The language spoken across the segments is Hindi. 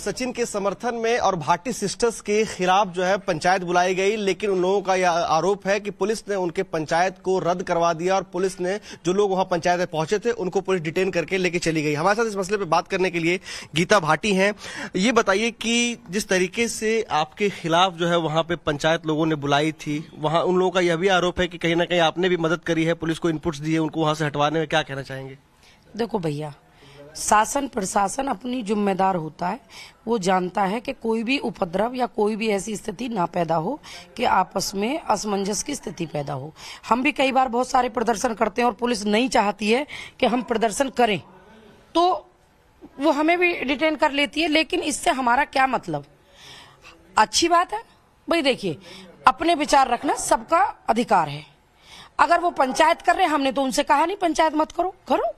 सचिन के समर्थन में और भाटी सिस्टर्स के खिलाफ जो है पंचायत बुलाई गई लेकिन उन लोगों का यह आरोप है कि पुलिस ने उनके पंचायत को रद्द करवा दिया और पुलिस ने जो लोग वहां पंचायत में पहुंचे थे उनको पुलिस डिटेन करके लेके चली गई हमारे साथ इस मसले पर बात करने के लिए गीता भाटी है ये बताइए कि जिस तरीके से आपके खिलाफ जो है वहां पर पंचायत लोगों ने बुलाई थी वहां उन लोगों का यह भी आरोप है कि कहीं ना कहीं आपने भी मदद करी है पुलिस को इनपुट्स दिए उनको वहां से हटवाने में क्या कहना चाहेंगे देखो भैया शासन प्रशासन अपनी जिम्मेदार होता है वो जानता है कि कोई भी उपद्रव या कोई भी ऐसी स्थिति ना पैदा हो कि आपस में असमंजस की स्थिति पैदा हो हम भी कई बार बहुत सारे प्रदर्शन करते हैं और पुलिस नहीं चाहती है कि हम प्रदर्शन करें तो वो हमें भी डिटेन कर लेती है लेकिन इससे हमारा क्या मतलब अच्छी बात है भाई देखिए अपने विचार रखना सबका अधिकार है अगर वो पंचायत कर रहे हमने तो उनसे कहा नहीं पंचायत मत करो करो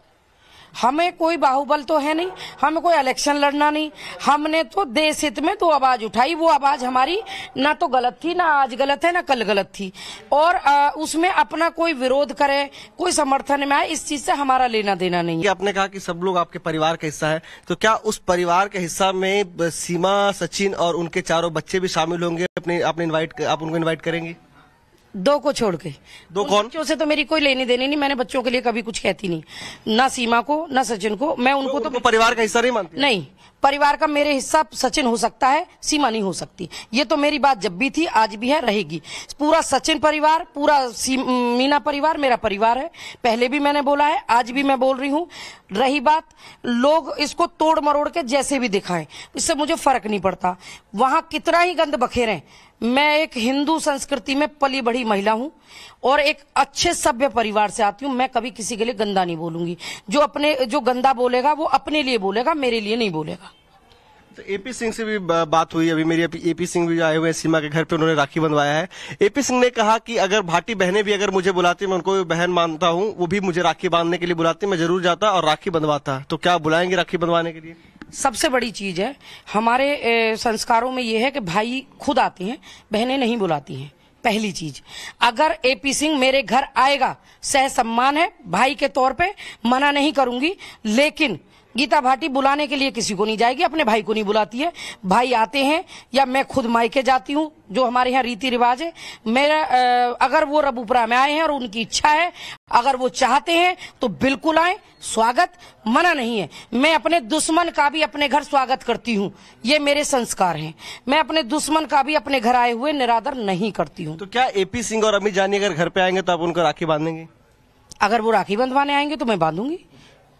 हमें कोई बाहुबल तो है नहीं हमें कोई इलेक्शन लड़ना नहीं हमने तो देश हित में तो आवाज उठाई वो आवाज हमारी ना तो गलत थी ना आज गलत है ना कल गलत थी और आ, उसमें अपना कोई विरोध करे कोई समर्थन में आए इस चीज से हमारा लेना देना नहीं आपने कहा कि सब लोग आपके परिवार का हिस्सा है तो क्या उस परिवार के हिस्सा में सीमा सचिन और उनके चारों बच्चे भी शामिल होंगे अपने आपने इन्वाइट आप उनको इन्वाइट करेंगे दो को छोड़ के दो कौन बच्चों से तो मेरी कोई लेनी देनी नहीं मैंने बच्चों के लिए कभी कुछ कहती नहीं ना सीमा को ना सचिन को मैं उनको तो, तो परिवार का हिस्सा नहीं मानती नहीं परिवार का मेरे हिस्सा सचिन हो सकता है सीमा नहीं हो सकती ये तो मेरी बात जब भी थी आज भी है रहेगी पूरा सचिन परिवार पूरा मीना परिवार मेरा परिवार है पहले भी मैंने बोला है आज भी मैं बोल रही हूँ रही बात लोग इसको तोड़ मरोड़ के जैसे भी दिखाएं इससे मुझे फर्क नहीं पड़ता वहां कितना ही गंद बखेरे मैं एक हिंदू संस्कृति में पली बड़ी महिला हूं और एक अच्छे सभ्य परिवार से आती हूं मैं कभी किसी के लिए गंदा नहीं बोलूंगी जो अपने जो गंदा बोलेगा वो अपने लिए बोलेगा मेरे लिए नहीं बोलेगा तो एपी सिंह से भी बात हुई अभी मेरी एपी सिंह भी आए हुए हैं सीमा के घर पे उन्होंने राखी बंधवाया है एपी सिंह ने कहा कि अगर भाटी बहनें भी अगर मुझे बुलाती मैं उनको भी बहन मानता हूँ वो भी मुझे राखी बांधने के लिए बुलाती मैं जरूर जाता और राखी बंधवाता तो क्या बुलाएंगे राखी बंधवाने के लिए सबसे बड़ी चीज है हमारे संस्कारों में ये है कि भाई खुद आते हैं बहने नहीं बुलाती है पहली चीज अगर एपी सिंह मेरे घर आएगा सह सम्मान है भाई के तौर पे मना नहीं करूंगी लेकिन गीता भाटी बुलाने के लिए किसी को नहीं जाएगी अपने भाई को नहीं बुलाती है भाई आते हैं या मैं खुद मायके जाती हूँ जो हमारे यहाँ रीति रिवाज है मेरा अगर वो रबुपरा में आए हैं और उनकी इच्छा है अगर वो चाहते हैं तो बिल्कुल आए स्वागत मना नहीं है मैं अपने दुश्मन का भी अपने घर स्वागत करती हूँ ये मेरे संस्कार है मैं अपने दुश्मन का भी अपने घर आए हुए निरादर नहीं करती हूँ तो क्या ए सिंह और अमित जानी अगर घर पे आएंगे तो आप उनको राखी बांधेंगे अगर वो राखी बंधवाने आएंगे तो मैं बांधूंगी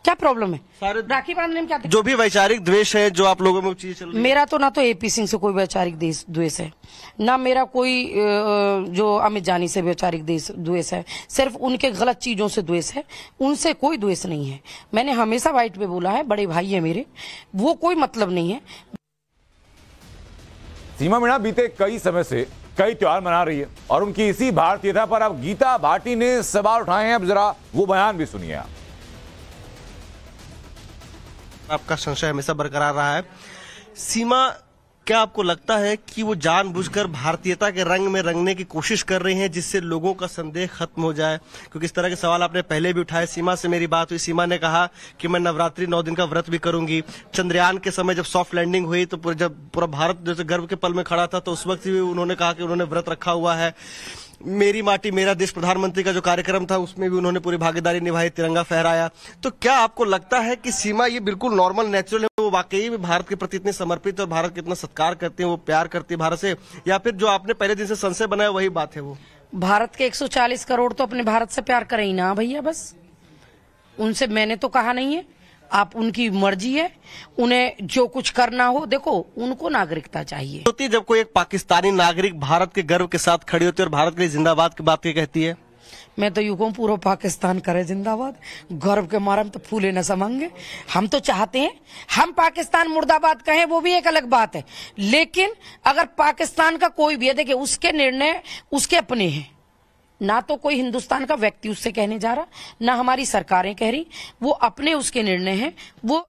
क्या प्रॉब्लम है राखी बांधने में क्या जो भी वैचारिक द्वेष है जो आप लोगों में चीज चल रही मेरा तो ना तो एपी सिंह से कोई वैचारिक द्वेष है ना मेरा कोई जो अमित जानी से वैचारिक द्वेष है सिर्फ उनके गलत चीजों से द्वेष है उनसे कोई द्वेष नहीं है मैंने हमेशा व्हाइट पे बोला है बड़े भाई है मेरे वो कोई मतलब नहीं है सीमा मीणा बीते कई समय से कई त्योहार मना रही है और उनकी इसी भारतीयता पर अब गीता भाटी ने सवाल उठाए हैं अब जरा वो बयान भी सुनिए आप आपका संशय हमेशा बरकरार रहा है सीमा क्या आपको लगता है कि वो जानबूझकर भारतीयता के रंग में रंगने की कोशिश कर रही हैं जिससे लोगों का संदेह खत्म हो जाए क्योंकि इस तरह के सवाल आपने पहले भी उठाए सीमा से मेरी बात हुई सीमा ने कहा कि मैं नवरात्रि नौ दिन का व्रत भी करूंगी चंद्रयान के समय जब सॉफ्ट लैंडिंग हुई तो जब पूरा भारत जैसे गर्व के पल में खड़ा था तो उस वक्त भी उन्होंने कहा कि उन्होंने व्रत रखा हुआ है मेरी माटी मेरा देश प्रधानमंत्री का जो कार्यक्रम था उसमें भी उन्होंने पूरी भागीदारी निभाई तिरंगा फहराया तो क्या आपको लगता है कि सीमा ये बिल्कुल नॉर्मल नेचुरल है वो वाकई में भारत के प्रति इतने समर्पित और भारत कितना सत्कार करते हैं वो प्यार करती है भारत से या फिर जो आपने पहले दिन से संशय बनाया वही बात है वो भारत के एक करोड़ तो अपने भारत से प्यार करे ही ना भैया बस उनसे मैंने तो कहा नहीं है आप उनकी मर्जी है उन्हें जो कुछ करना हो देखो उनको नागरिकता चाहिए होती जब कोई एक पाकिस्तानी नागरिक भारत के गर्व के साथ खड़ी होती है और भारत के जिंदाबाद की बात कहती है मैं तो यू कहूँ पूरा पाकिस्तान करे जिंदाबाद गर्व के मारे तो फूले न समांगे हम तो चाहते हैं हम पाकिस्तान मुर्दाबाद कहें वो भी एक अलग बात है लेकिन अगर पाकिस्तान का कोई भी है देखिए उसके निर्णय उसके अपने हैं ना तो कोई हिंदुस्तान का व्यक्ति उससे कहने जा रहा ना हमारी सरकारें कह रही वो अपने उसके निर्णय हैं वो